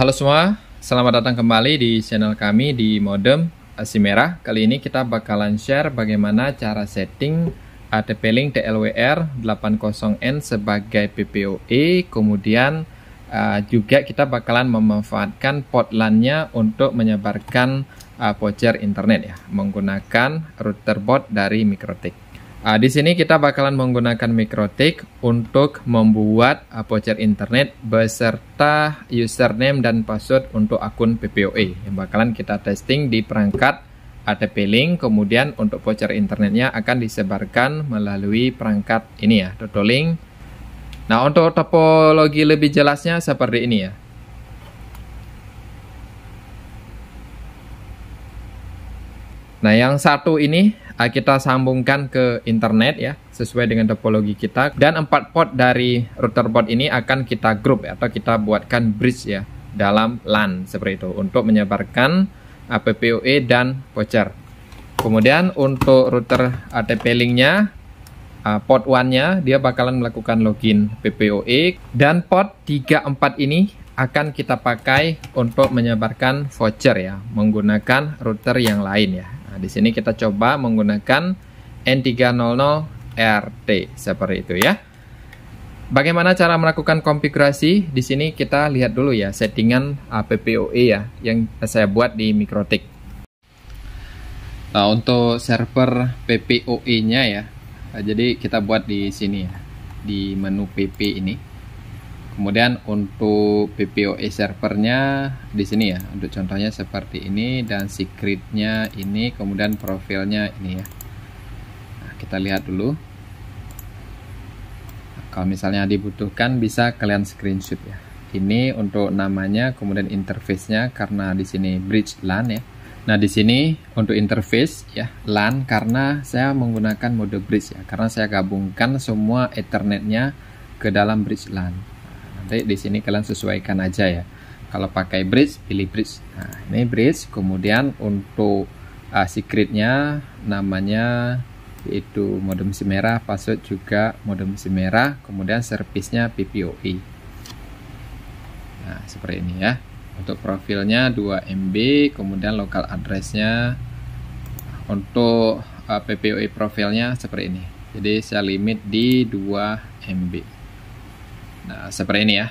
Halo semua, selamat datang kembali di channel kami di Modem eh, merah. Kali ini kita bakalan share bagaimana cara setting ATP Link TLWR 80N sebagai PPOE, kemudian uh, juga kita bakalan memanfaatkan port LAN-nya untuk menyebarkan uh, voucher internet ya, menggunakan router bot dari Mikrotik. Nah, di sini kita bakalan menggunakan Mikrotik untuk membuat ah, voucher internet beserta username dan password untuk akun PPOE yang bakalan kita testing di perangkat ATP Link. Kemudian untuk voucher internetnya akan disebarkan melalui perangkat ini ya, Totolink. Nah, untuk topologi lebih jelasnya seperti ini ya. Nah, yang satu ini eh, kita sambungkan ke internet ya, sesuai dengan topologi kita. Dan empat port dari router port ini akan kita grup ya, atau kita buatkan bridge ya dalam LAN seperti itu untuk menyebarkan APPOE dan voucher. Kemudian untuk router ATP linknya uh, port 1-nya dia bakalan melakukan login PPOE dan port 34 ini akan kita pakai untuk menyebarkan voucher ya menggunakan router yang lain ya Nah, di sini kita coba menggunakan N300RT seperti itu ya. Bagaimana cara melakukan konfigurasi? Di sini kita lihat dulu ya settingan ppoe ya yang saya buat di Mikrotik. Nah, untuk server PPOE-nya ya. jadi kita buat di sini ya di menu PP ini kemudian untuk PPOE servernya di sini ya untuk contohnya seperti ini dan secretnya ini kemudian profilnya ini ya nah, kita lihat dulu nah, kalau misalnya dibutuhkan bisa kalian screenshot ya ini untuk namanya kemudian interface-nya karena di sini bridge LAN ya Nah, di sini untuk interface ya LAN karena saya menggunakan mode bridge ya, karena saya gabungkan semua ethernetnya ke dalam bridge LAN nanti di sini kalian sesuaikan aja ya. Kalau pakai bridge, pilih bridge. Nah, ini bridge. Kemudian untuk uh, secretnya namanya yaitu modem si merah, password juga modem si merah, kemudian servisnya PPOE. Nah, seperti ini ya. Untuk profilnya 2 MB, kemudian local addressnya untuk uh, ah, PPOE profilnya seperti ini. Jadi saya limit di 2 MB. Nah, seperti ini ya.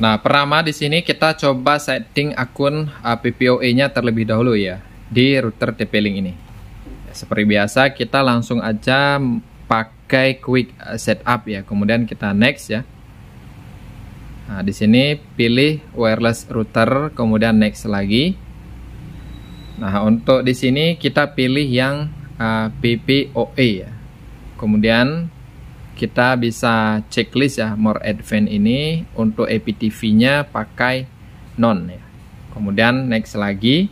Nah, pertama di sini kita coba setting akun uh, PPOE-nya terlebih dahulu ya di router TP-Link ini. Ya, seperti biasa, kita langsung aja pakai quick uh, setup ya. Kemudian kita next ya. Nah, di sini pilih wireless router, kemudian next lagi. Nah, untuk di sini kita pilih yang uh, PPOE ya. Kemudian kita bisa checklist ya more advance ini untuk APTV-nya pakai non ya. Kemudian next lagi.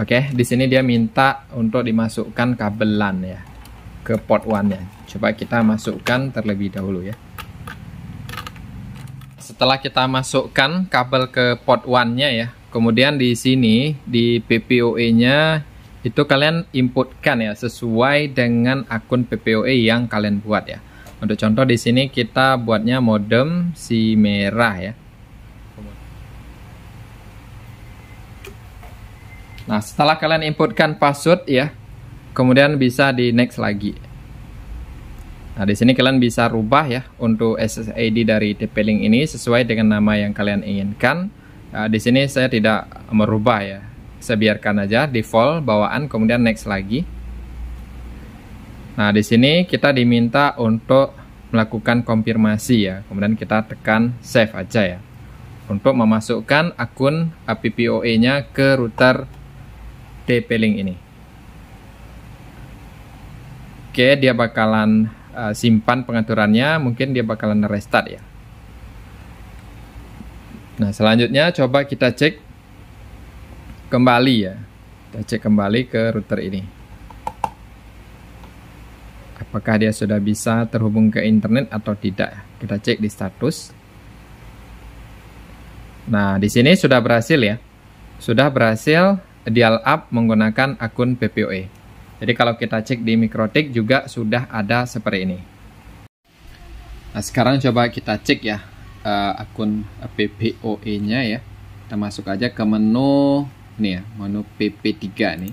Oke, okay, di sini dia minta untuk dimasukkan kabel LAN ya ke port one nya Coba kita masukkan terlebih dahulu ya. Setelah kita masukkan kabel ke port one-nya ya. Kemudian di sini di PPOE-nya itu kalian inputkan ya sesuai dengan akun PPOE yang kalian buat ya. Untuk contoh di sini kita buatnya modem si merah ya. Nah, setelah kalian inputkan password ya, kemudian bisa di next lagi. Nah, di sini kalian bisa rubah ya untuk SSID dari TP-Link ini sesuai dengan nama yang kalian inginkan. Nah, di sini saya tidak merubah ya, saya biarkan aja default bawaan kemudian next lagi nah di sini kita diminta untuk melakukan konfirmasi ya kemudian kita tekan save aja ya untuk memasukkan akun APPOE nya ke router tp link ini oke dia bakalan uh, simpan pengaturannya mungkin dia bakalan restart ya nah selanjutnya coba kita cek kembali ya kita cek kembali ke router ini apakah dia sudah bisa terhubung ke internet atau tidak kita cek di status nah di sini sudah berhasil ya sudah berhasil dial up menggunakan akun PPOE jadi kalau kita cek di mikrotik juga sudah ada seperti ini nah sekarang coba kita cek ya uh, akun PPOE nya ya kita masuk aja ke menu ini ya menu pp3 nih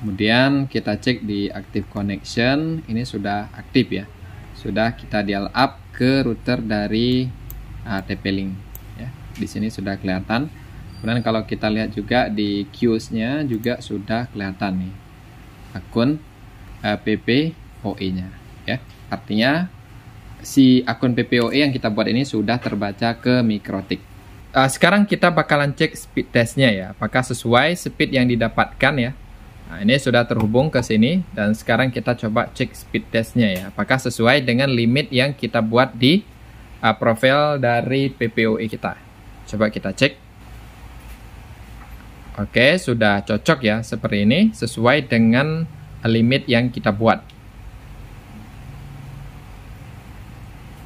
kemudian kita cek di active connection ini sudah aktif ya sudah kita dial up ke router dari uh, ah, TP-Link ya di sini sudah kelihatan kemudian kalau kita lihat juga di queues-nya juga sudah kelihatan nih akun uh, eh, PPOE-nya ya artinya si akun PPOE yang kita buat ini sudah terbaca ke mikrotik uh, sekarang kita bakalan cek speed testnya ya, apakah sesuai speed yang didapatkan ya. Nah, ini sudah terhubung ke sini dan sekarang kita coba cek speed testnya ya, apakah sesuai dengan limit yang kita buat di uh, profil dari PPOE kita. Coba kita cek. Oke, sudah cocok ya seperti ini sesuai dengan limit yang kita buat.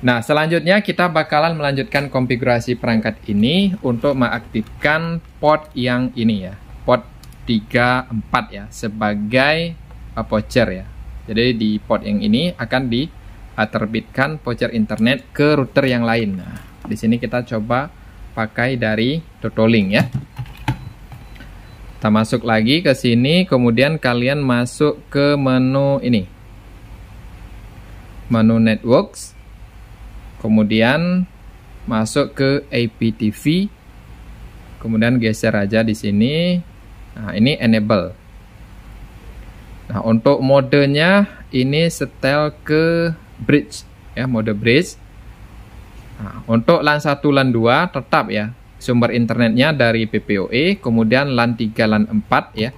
Nah, selanjutnya kita bakalan melanjutkan konfigurasi perangkat ini untuk mengaktifkan port yang ini ya, port 34 ya, sebagai uh, voucher ya. Jadi di port yang ini akan diterbitkan eh, voucher internet ke router yang lain. Nah, di sini kita coba pakai dari Totolink ya. Kita masuk lagi ke sini, kemudian kalian masuk ke menu ini. Menu Networks kemudian masuk ke IPTV kemudian geser aja di sini nah ini enable nah untuk modenya ini setel ke bridge ya mode bridge nah, untuk LAN 1 LAN 2 tetap ya sumber internetnya dari PPOE kemudian LAN 3 LAN 4 ya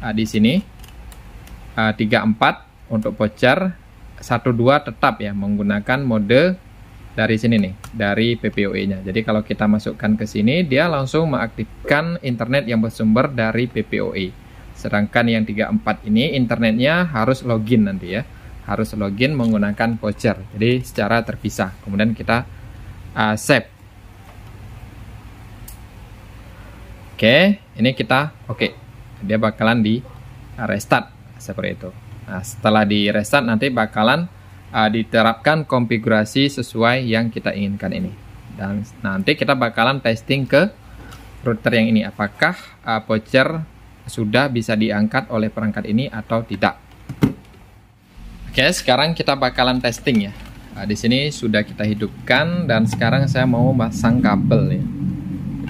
nah, di sini uh, eh, 34 untuk voucher 12 tetap ya menggunakan mode dari sini nih, dari PPOE-nya. Jadi kalau kita masukkan ke sini, dia langsung mengaktifkan internet yang bersumber dari PPOE. Sedangkan yang 34 ini internetnya harus login nanti ya. Harus login menggunakan voucher. Jadi secara terpisah. Kemudian kita uh, save. Oke, ini kita oke. Okay. Dia bakalan di restart seperti itu. Nah, setelah di restart nanti bakalan uh, diterapkan konfigurasi sesuai yang kita inginkan ini. Dan nanti kita bakalan testing ke router yang ini apakah uh, voucher sudah bisa diangkat oleh perangkat ini atau tidak. Oke, sekarang kita bakalan testing ya. Nah, di sini sudah kita hidupkan dan sekarang saya mau pasang kabel ya.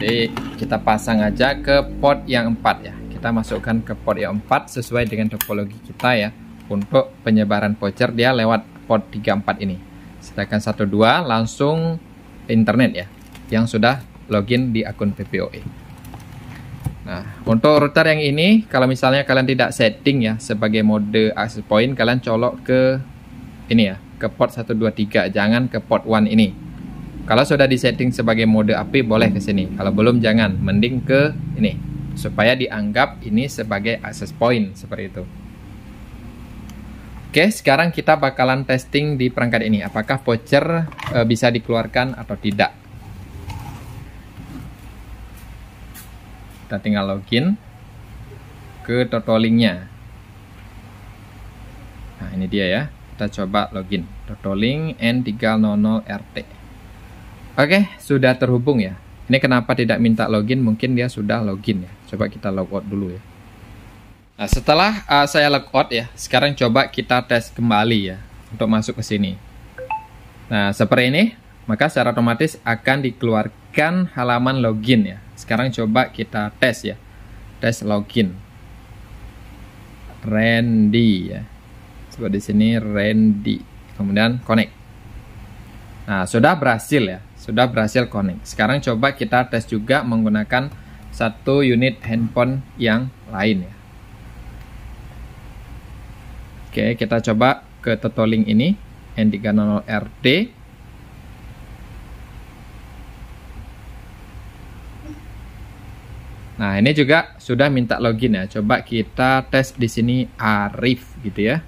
Jadi kita pasang aja ke port yang 4 ya. Kita masukkan ke port yang 4 sesuai dengan topologi kita ya untuk penyebaran voucher dia lewat port 34 ini. Sedangkan 12 langsung internet ya, yang sudah login di akun PPOE. Nah, untuk router yang ini, kalau misalnya kalian tidak setting ya sebagai mode access point, kalian colok ke ini ya, ke port 123, jangan ke port 1 ini. Kalau sudah disetting sebagai mode api boleh ke sini. Kalau belum jangan, mending ke ini supaya dianggap ini sebagai access point seperti itu. Oke, sekarang kita bakalan testing di perangkat ini apakah voucher e, bisa dikeluarkan atau tidak. Kita tinggal login ke totolinknya. Nah, ini dia ya. Kita coba login Totolink N300RT. Oke, sudah terhubung ya. Ini kenapa tidak minta login? Mungkin dia sudah login ya. Coba kita logout dulu ya. Nah, setelah uh, saya logout ya, sekarang coba kita tes kembali ya untuk masuk ke sini. Nah, seperti ini, maka secara otomatis akan dikeluarkan halaman login ya. Sekarang coba kita tes ya. Tes login. Randy ya. Coba di sini Randy. Kemudian connect. Nah, sudah berhasil ya. Sudah berhasil connect. Sekarang coba kita tes juga menggunakan satu unit handphone yang lain ya. Oke, kita coba ke Totolink ini N300RD. Nah, ini juga sudah minta login ya. Coba kita tes di sini Arif gitu ya.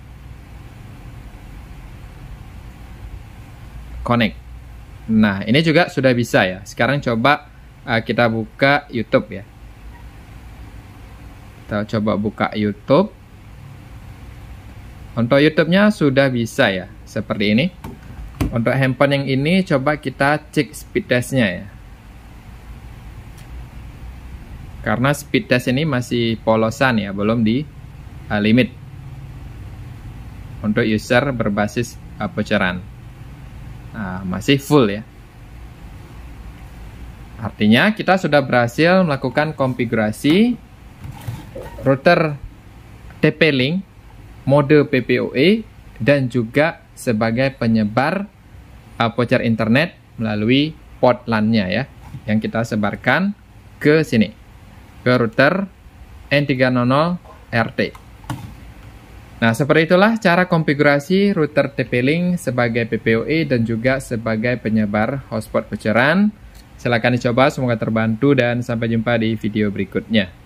Connect. Nah, ini juga sudah bisa ya. Sekarang coba uh, kita buka YouTube ya. Kita coba buka YouTube. Untuk YouTube-nya sudah bisa ya, seperti ini. Untuk handphone yang ini coba kita cek speed testnya ya. Karena speed test ini masih polosan ya, belum di uh, limit. Untuk user berbasis uh, Uh, masih full ya. Artinya kita sudah berhasil melakukan konfigurasi router TP-Link mode PPOE dan juga sebagai penyebar uh, voucher internet melalui port LAN-nya ya yang kita sebarkan ke sini ke router N300RT. Nah, seperti itulah cara konfigurasi router TP-Link sebagai PPOE dan juga sebagai penyebar hotspot voucheran. Silakan dicoba, semoga terbantu dan sampai jumpa di video berikutnya.